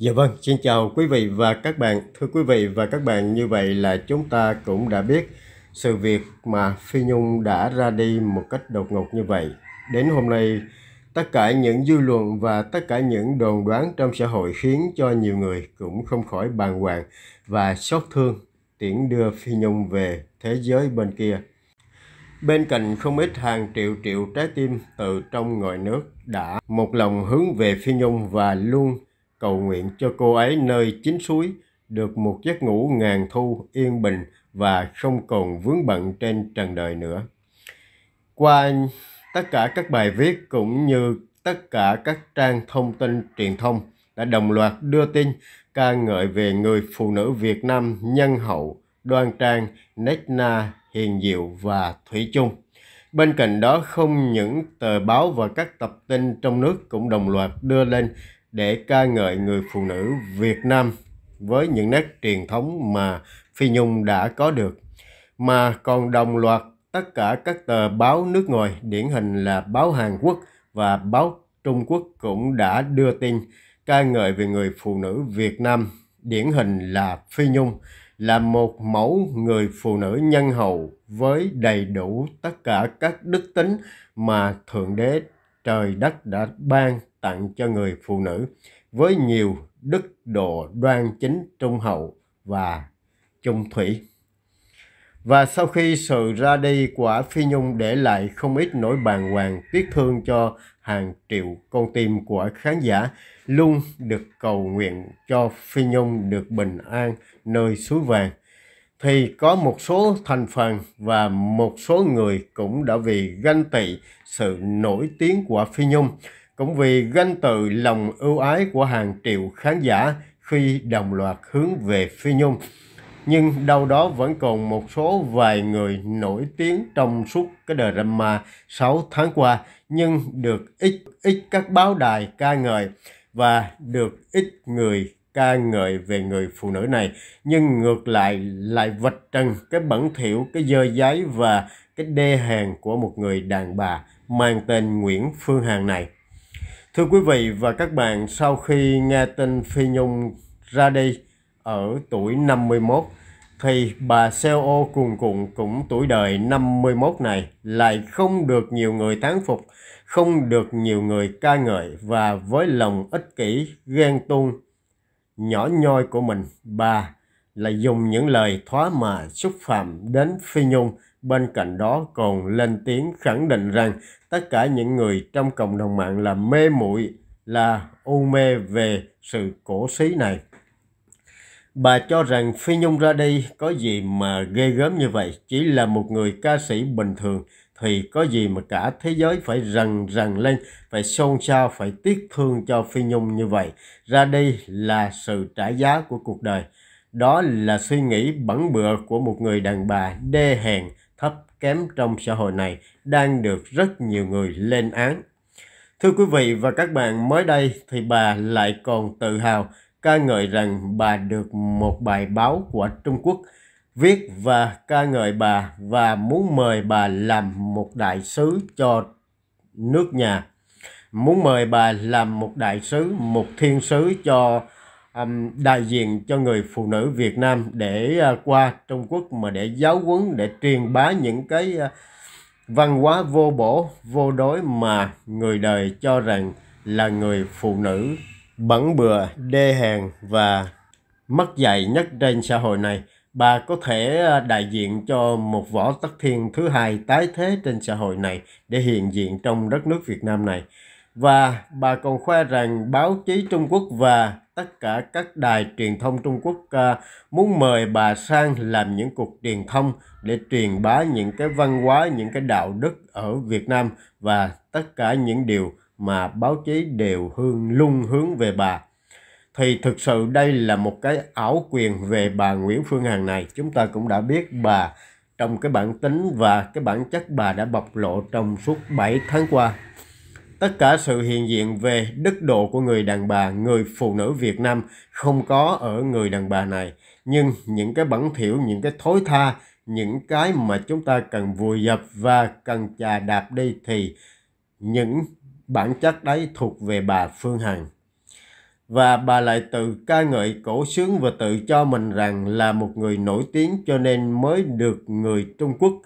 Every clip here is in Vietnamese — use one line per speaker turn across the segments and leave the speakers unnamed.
Dạ vâng, xin chào quý vị và các bạn. Thưa quý vị và các bạn, như vậy là chúng ta cũng đã biết sự việc mà Phi Nhung đã ra đi một cách đột ngột như vậy. Đến hôm nay, tất cả những dư luận và tất cả những đồn đoán trong xã hội khiến cho nhiều người cũng không khỏi bàng hoàng và xót thương tiễn đưa Phi Nhung về thế giới bên kia. Bên cạnh không ít hàng triệu triệu trái tim từ trong ngòi nước đã một lòng hướng về Phi Nhung và luôn cầu nguyện cho cô ấy nơi chín suối, được một giấc ngủ ngàn thu, yên bình và không còn vướng bận trên trần đời nữa. Qua tất cả các bài viết cũng như tất cả các trang thông tin truyền thông đã đồng loạt đưa tin ca ngợi về người phụ nữ Việt Nam nhân hậu, đoan trang, nét na, hiền diệu và thủy chung. Bên cạnh đó không những tờ báo và các tập tin trong nước cũng đồng loạt đưa lên để ca ngợi người phụ nữ Việt Nam với những nét truyền thống mà Phi Nhung đã có được, mà còn đồng loạt tất cả các tờ báo nước ngoài, điển hình là báo Hàn Quốc và báo Trung Quốc cũng đã đưa tin ca ngợi về người phụ nữ Việt Nam, điển hình là Phi Nhung, là một mẫu người phụ nữ nhân hậu với đầy đủ tất cả các đức tính mà Thượng Đế Trời đất đã ban tặng cho người phụ nữ với nhiều đức độ đoan chính trung hậu và trung thủy. Và sau khi sự ra đi của Phi Nhung để lại không ít nỗi bàng hoàng tiếc thương cho hàng triệu con tim của khán giả luôn được cầu nguyện cho Phi Nhung được bình an nơi suối vàng thì có một số thành phần và một số người cũng đã vì ganh tị sự nổi tiếng của Phi Nhung cũng vì ganh từ lòng ưu ái của hàng triệu khán giả khi đồng loạt hướng về Phi Nhung. Nhưng đâu đó vẫn còn một số vài người nổi tiếng trong suốt cái drama 6 tháng qua nhưng được ít ít các báo đài ca ngợi và được ít người ca ngợi về người phụ nữ này nhưng ngược lại lại vạch trần cái bẩn thỉu cái dơ giấy và cái đê hèn của một người đàn bà mang tên Nguyễn Phương Hằng này. Thưa quý vị và các bạn, sau khi nghe tin Phi Nhung ra đi ở tuổi 51, thì bà CEO cuồn cuộn cũng tuổi đời 51 này lại không được nhiều người tán phục, không được nhiều người ca ngợi và với lòng ích kỷ, ghen tuông, nhỏ nhoi của mình, bà lại dùng những lời thóa mà xúc phạm đến Phi Nhung – Bên cạnh đó còn lên tiếng khẳng định rằng tất cả những người trong cộng đồng mạng là mê muội là u mê về sự cổ xí này. Bà cho rằng Phi Nhung ra đây có gì mà ghê gớm như vậy, chỉ là một người ca sĩ bình thường thì có gì mà cả thế giới phải rần rần lên, phải xôn xao, phải tiếc thương cho Phi Nhung như vậy. Ra đây là sự trả giá của cuộc đời. Đó là suy nghĩ bẩn bựa của một người đàn bà đê hèn, thấp kém trong xã hội này đang được rất nhiều người lên án. Thưa quý vị và các bạn, mới đây thì bà lại còn tự hào ca ngợi rằng bà được một bài báo của Trung Quốc viết và ca ngợi bà và muốn mời bà làm một đại sứ cho nước nhà. Muốn mời bà làm một đại sứ, một thiên sứ cho đại diện cho người phụ nữ Việt Nam để à, qua Trung Quốc mà để giáo huấn để truyền bá những cái à, văn hóa vô bổ vô đối mà người đời cho rằng là người phụ nữ bẩn bừa đê hèn và mất dạy nhất trên xã hội này bà có thể à, đại diện cho một võ tắc thiên thứ hai tái thế trên xã hội này để hiện diện trong đất nước Việt Nam này và bà còn khoe rằng báo chí Trung Quốc và tất cả các đài truyền thông Trung Quốc à, muốn mời bà sang làm những cuộc truyền thông để truyền bá những cái văn hóa, những cái đạo đức ở Việt Nam và tất cả những điều mà báo chí đều hương lung hướng về bà. Thì thực sự đây là một cái ảo quyền về bà Nguyễn Phương Hằng này. Chúng ta cũng đã biết bà trong cái bản tính và cái bản chất bà đã bộc lộ trong suốt 7 tháng qua tất cả sự hiện diện về đức độ của người đàn bà, người phụ nữ Việt Nam không có ở người đàn bà này. Nhưng những cái bẩn thỉu, những cái thối tha, những cái mà chúng ta cần vùi dập và cần chà đạp đi thì những bản chất đấy thuộc về bà Phương Hằng. Và bà lại tự ca ngợi cổ sướng và tự cho mình rằng là một người nổi tiếng cho nên mới được người Trung Quốc –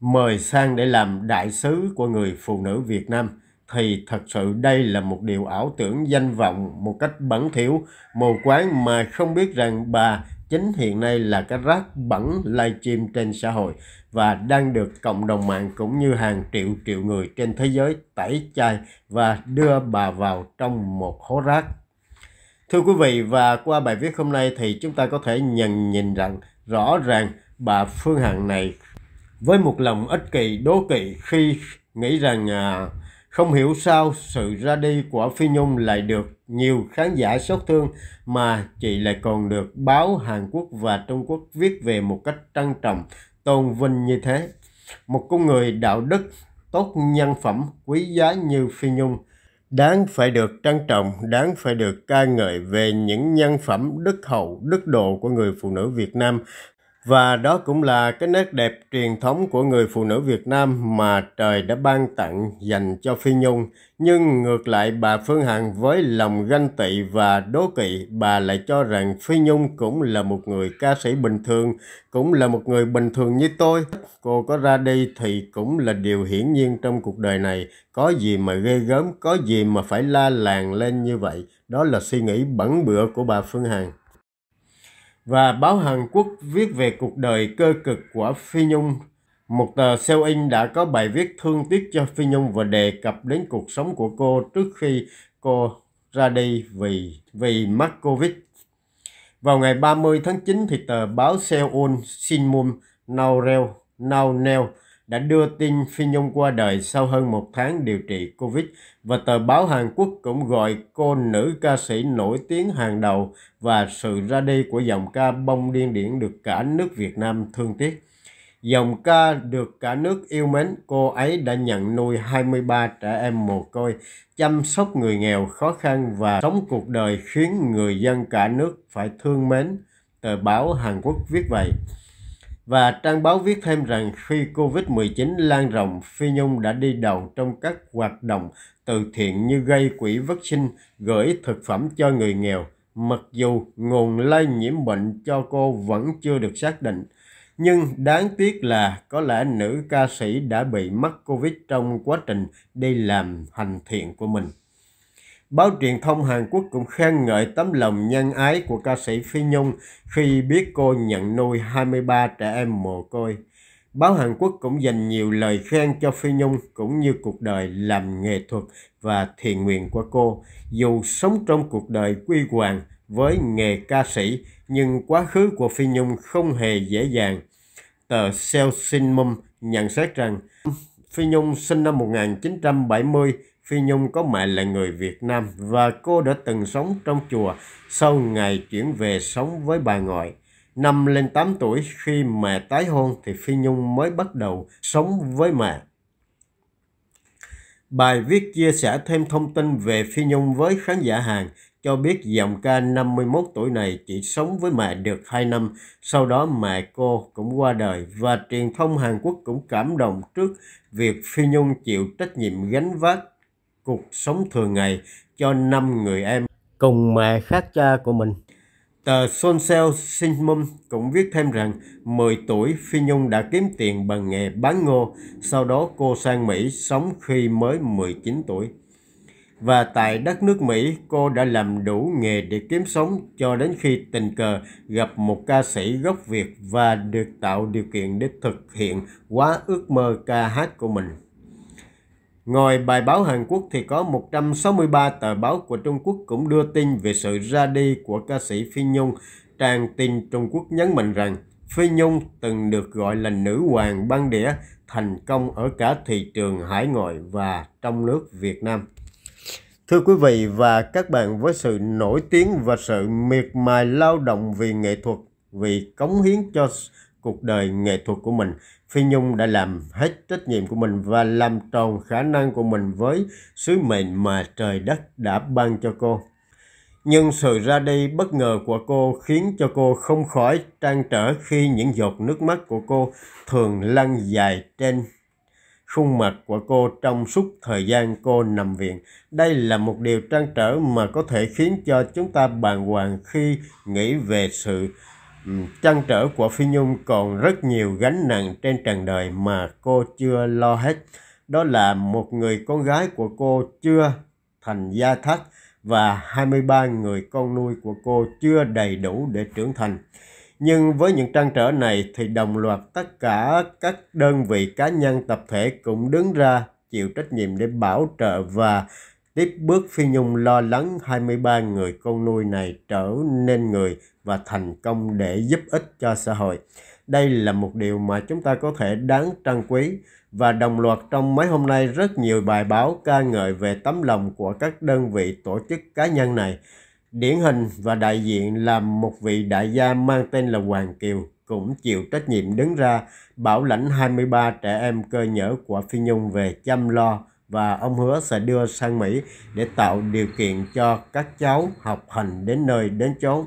mời sang để làm đại sứ của người phụ nữ Việt Nam thì thật sự đây là một điều ảo tưởng danh vọng một cách bẩn thỉu mù quáng mà không biết rằng bà chính hiện nay là cái rác bẩn live stream trên xã hội và đang được cộng đồng mạng cũng như hàng triệu triệu người trên thế giới tẩy chay và đưa bà vào trong một hố rác. Thưa quý vị và qua bài viết hôm nay thì chúng ta có thể nhận nhìn rằng rõ ràng bà Phương Hằng này với một lòng ích kỷ đố kỵ khi nghĩ rằng à, không hiểu sao sự ra đi của Phi Nhung lại được nhiều khán giả xót thương mà chị lại còn được báo Hàn Quốc và Trung Quốc viết về một cách trân trọng, tôn vinh như thế. Một con người đạo đức, tốt nhân phẩm, quý giá như Phi Nhung đáng phải được trân trọng, đáng phải được ca ngợi về những nhân phẩm đức hậu, đức độ của người phụ nữ Việt Nam và đó cũng là cái nét đẹp truyền thống của người phụ nữ Việt Nam mà trời đã ban tặng dành cho Phi Nhung. Nhưng ngược lại bà Phương Hằng với lòng ganh tị và đố kỵ, bà lại cho rằng Phi Nhung cũng là một người ca sĩ bình thường, cũng là một người bình thường như tôi. Cô có ra đi thì cũng là điều hiển nhiên trong cuộc đời này. Có gì mà ghê gớm, có gì mà phải la làng lên như vậy. Đó là suy nghĩ bẩn bựa của bà Phương Hằng và báo Hàn Quốc viết về cuộc đời cơ cực của Phi Nhung. Một tờ Seoul In đã có bài viết thương tiếc cho Phi Nhung và đề cập đến cuộc sống của cô trước khi cô ra đi vì vì mắc Covid. Vào ngày 30 tháng 9 thì tờ báo Seoul Shinmun Now Reo Now Neo đã đưa tin Phi Nhung qua đời sau hơn một tháng điều trị Covid và tờ báo Hàn Quốc cũng gọi cô nữ ca sĩ nổi tiếng hàng đầu và sự ra đi của dòng ca bông điên điển được cả nước Việt Nam thương tiếc. Dòng ca được cả nước yêu mến, cô ấy đã nhận nuôi 23 trẻ em mồ côi, chăm sóc người nghèo khó khăn và sống cuộc đời khiến người dân cả nước phải thương mến. Tờ báo Hàn Quốc viết vậy. Và trang báo viết thêm rằng khi Covid-19 lan rộng, Phi Nhung đã đi đầu trong các hoạt động từ thiện như gây quỹ vaccine, gửi thực phẩm cho người nghèo. Mặc dù nguồn lây nhiễm bệnh cho cô vẫn chưa được xác định, nhưng đáng tiếc là có lẽ nữ ca sĩ đã bị mắc Covid trong quá trình đi làm hành thiện của mình. Báo truyền thông Hàn Quốc cũng khen ngợi tấm lòng nhân ái của ca sĩ Phi Nhung khi biết cô nhận nuôi 23 trẻ em mồ côi. Báo Hàn Quốc cũng dành nhiều lời khen cho Phi Nhung cũng như cuộc đời làm nghệ thuật và thiện nguyện của cô. Dù sống trong cuộc đời quy hoàng với nghề ca sĩ, nhưng quá khứ của Phi Nhung không hề dễ dàng. Tờ Seoul Sin nhận xét rằng Phi Nhung sinh năm 1970 Phi Nhung có mẹ là người Việt Nam và cô đã từng sống trong chùa sau ngày chuyển về sống với bà ngoại. Năm lên 8 tuổi khi mẹ tái hôn thì Phi Nhung mới bắt đầu sống với mẹ. Bài viết chia sẻ thêm thông tin về Phi Nhung với khán giả hàng cho biết giọng ca 51 tuổi này chỉ sống với mẹ được 2 năm, sau đó mẹ cô cũng qua đời và truyền thông Hàn Quốc cũng cảm động trước việc Phi Nhung chịu trách nhiệm gánh vác cuộc sống thường ngày cho năm người em cùng mẹ khác cha của mình. Tờ Sonseo Shinmun cũng viết thêm rằng 10 tuổi Phi Nhung đã kiếm tiền bằng nghề bán ngô, sau đó cô sang Mỹ sống khi mới 19 tuổi. Và tại đất nước Mỹ, cô đã làm đủ nghề để kiếm sống cho đến khi tình cờ gặp một ca sĩ gốc Việt và được tạo điều kiện để thực hiện quá ước mơ ca hát của mình. Ngoài bài báo Hàn Quốc thì có 163 tờ báo của Trung Quốc cũng đưa tin về sự ra đi của ca sĩ Phi Nhung. Trang tin Trung Quốc nhấn mạnh rằng Phi Nhung từng được gọi là nữ hoàng băng đĩa thành công ở cả thị trường hải ngoại và trong nước Việt Nam. Thưa quý vị và các bạn, với sự nổi tiếng và sự miệt mài lao động vì nghệ thuật, vì cống hiến cho cuộc đời nghệ thuật của mình, Phi Nhung đã làm hết trách nhiệm của mình và làm tròn khả năng của mình với sứ mệnh mà trời đất đã ban cho cô. Nhưng sự ra đi bất ngờ của cô khiến cho cô không khỏi trang trở khi những giọt nước mắt của cô thường lăn dài trên khuôn mặt của cô trong suốt thời gian cô nằm viện. Đây là một điều trang trở mà có thể khiến cho chúng ta bàng hoàng khi nghĩ về sự chăn trở của Phi Nhung còn rất nhiều gánh nặng trên trần đời mà cô chưa lo hết. Đó là một người con gái của cô chưa thành gia thất và 23 người con nuôi của cô chưa đầy đủ để trưởng thành. Nhưng với những trăn trở này thì đồng loạt tất cả các đơn vị cá nhân tập thể cũng đứng ra chịu trách nhiệm để bảo trợ và Tiếp bước Phi Nhung lo lắng 23 người con nuôi này trở nên người và thành công để giúp ích cho xã hội. Đây là một điều mà chúng ta có thể đáng trân quý và đồng loạt trong mấy hôm nay rất nhiều bài báo ca ngợi về tấm lòng của các đơn vị tổ chức cá nhân này. Điển hình và đại diện là một vị đại gia mang tên là Hoàng Kiều cũng chịu trách nhiệm đứng ra bảo lãnh 23 trẻ em cơ nhở của Phi Nhung về chăm lo và ông hứa sẽ đưa sang Mỹ để tạo điều kiện cho các cháu học hành đến nơi đến chốn.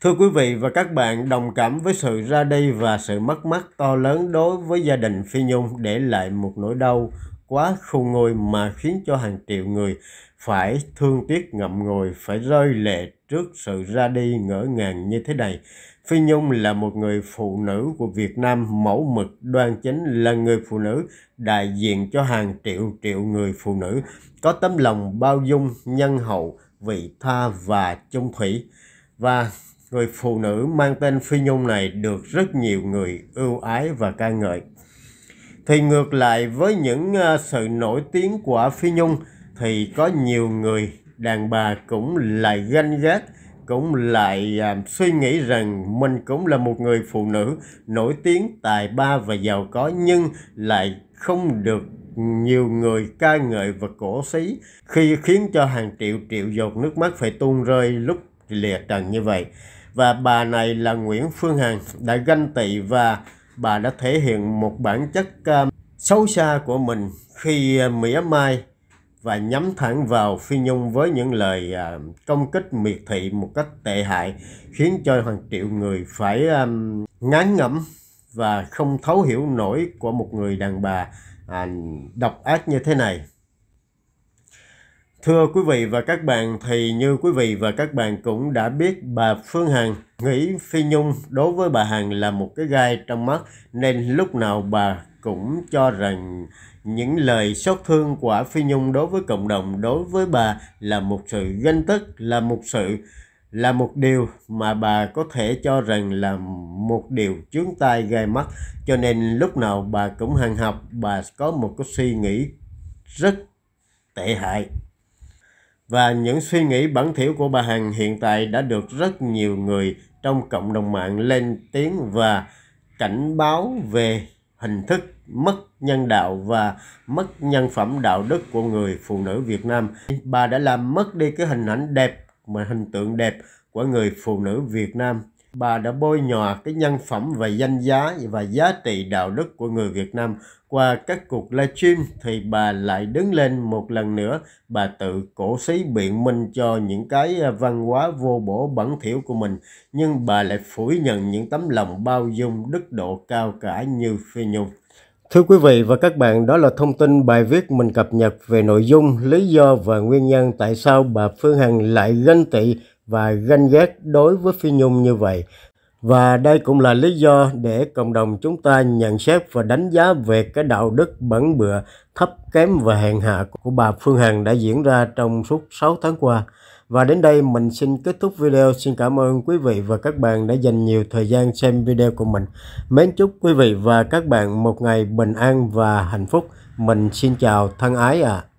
Thưa quý vị và các bạn, đồng cảm với sự ra đi và sự mất mát to lớn đối với gia đình Phi Nhung để lại một nỗi đau quá khôn nguôi mà khiến cho hàng triệu người phải thương tiếc ngậm ngùi, phải rơi lệ trước sự ra đi ngỡ ngàng như thế này. Phi Nhung là một người phụ nữ của Việt Nam mẫu mực đoan chính là người phụ nữ đại diện cho hàng triệu triệu người phụ nữ có tấm lòng bao dung, nhân hậu, vị tha và chung thủy. Và người phụ nữ mang tên Phi Nhung này được rất nhiều người ưu ái và ca ngợi. Thì ngược lại với những ờ, sự nổi tiếng của Phi Nhung thì có nhiều người đàn bà cũng lại ganh ghét cũng lại à, suy nghĩ rằng mình cũng là một người phụ nữ nổi tiếng tài ba và giàu có nhưng lại không được nhiều người ca ngợi và cổ xí khi khiến cho hàng triệu triệu giọt nước mắt phải tuôn rơi lúc lìa trần như vậy và bà này là Nguyễn Phương Hằng đã ganh tị và bà đã thể hiện một bản chất uh, xấu xa của mình khi uh, mỉa mai và nhắm thẳng vào Phi Nhung với những lời à, công kích miệt thị một cách tệ hại khiến cho hàng triệu người phải ngán ngẩm và không thấu hiểu nổi của một người đàn bà à, độc ác như thế này. Thưa quý vị và các bạn, thì như quý vị và các bạn cũng đã biết bà Phương Hằng nghĩ Phi Nhung đối với bà Hằng là một cái gai trong mắt nên lúc nào bà cũng cho rằng những lời xót thương của Phi Nhung đối với cộng đồng, đối với bà là một sự ganh tức, là một sự là một điều mà bà có thể cho rằng là một điều chướng tai gai mắt cho nên lúc nào bà cũng hằng học bà có một cái suy nghĩ rất tệ hại và những suy nghĩ bản thiểu của bà Hằng hiện tại đã được rất nhiều người trong cộng đồng mạng lên tiếng và cảnh báo về hình thức mất nhân đạo và mất nhân phẩm đạo đức của người phụ nữ Việt Nam. Bà đã làm mất đi cái hình ảnh đẹp mà hình tượng đẹp của người phụ nữ Việt Nam. Bà đã bôi nhọ cái nhân phẩm và danh giá và giá trị đạo đức của người Việt Nam. Qua các cuộc livestream thì bà lại đứng lên một lần nữa, bà tự cổ xí biện minh cho những cái văn hóa vô bổ bẩn thỉu của mình. Nhưng bà lại phủ nhận những tấm lòng bao dung, đức độ cao cả như Phi Nhung. Thưa quý vị và các bạn, đó là thông tin bài viết mình cập nhật về nội dung, lý do và nguyên nhân tại sao bà Phương Hằng lại ganh tị và ganh ghét đối với Phi Nhung như vậy. Và đây cũng là lý do để cộng đồng chúng ta nhận xét và đánh giá về cái đạo đức bẩn bựa, thấp kém và hèn hạ của bà Phương Hằng đã diễn ra trong suốt 6 tháng qua. Và đến đây mình xin kết thúc video. Xin cảm ơn quý vị và các bạn đã dành nhiều thời gian xem video của mình. Mến chúc quý vị và các bạn một ngày bình an và hạnh phúc. Mình xin chào thân ái ạ. À.